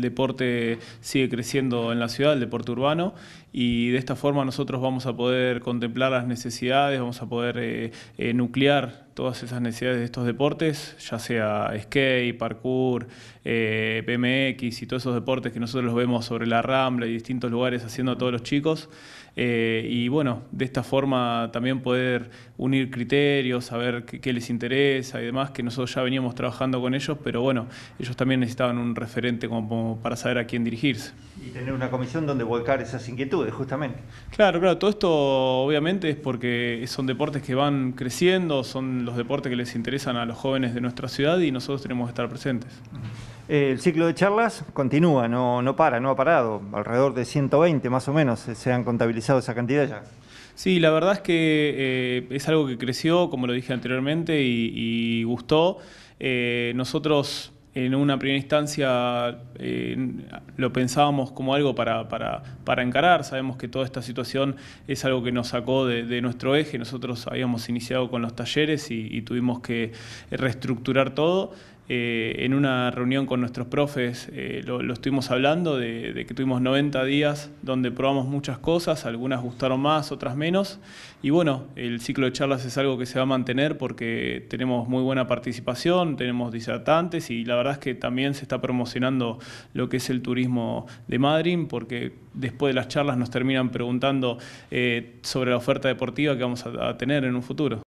el deporte sigue creciendo en la ciudad, el deporte urbano, y de esta forma nosotros vamos a poder contemplar las necesidades, vamos a poder eh, eh, nuclear todas esas necesidades de estos deportes, ya sea skate, parkour, PMX eh, y todos esos deportes que nosotros los vemos sobre la rambla y distintos lugares haciendo a todos los chicos. Eh, y bueno, de esta forma también poder unir criterios, saber qué, les interesa y demás, que nosotros ya veníamos trabajando con ellos, pero bueno, ellos también necesitaban un referente como para saber a quién dirigirse. Y tener una comisión donde volcar esas inquietudes, justamente. Claro, claro, todo esto obviamente es porque son deportes que van creciendo, son los los deportes que les interesan a los jóvenes de nuestra ciudad y nosotros tenemos que estar presentes. El ciclo de charlas continúa, no, no para, no ha parado. Alrededor de 120 más o menos se han contabilizado esa cantidad ya. Sí, la verdad es que eh, es algo que creció, como lo dije anteriormente, y, gustó. Eh, nosotros en una primera instancia eh, lo pensábamos como algo para, para, para, encarar, sabemos que toda esta situación es algo que nos sacó de, nuestro eje, nosotros habíamos iniciado con los talleres y tuvimos que reestructurar todo eh, en una reunión con nuestros profes eh, lo, estuvimos hablando, de, que tuvimos 90 días donde probamos muchas cosas, algunas gustaron más, otras menos. Y bueno, el ciclo de charlas es algo que se va a mantener porque tenemos muy buena participación, tenemos disertantes y la verdad es que también se está promocionando lo que es el turismo de Madrid porque después de las charlas nos terminan preguntando eh, sobre la oferta deportiva que vamos a tener en un futuro.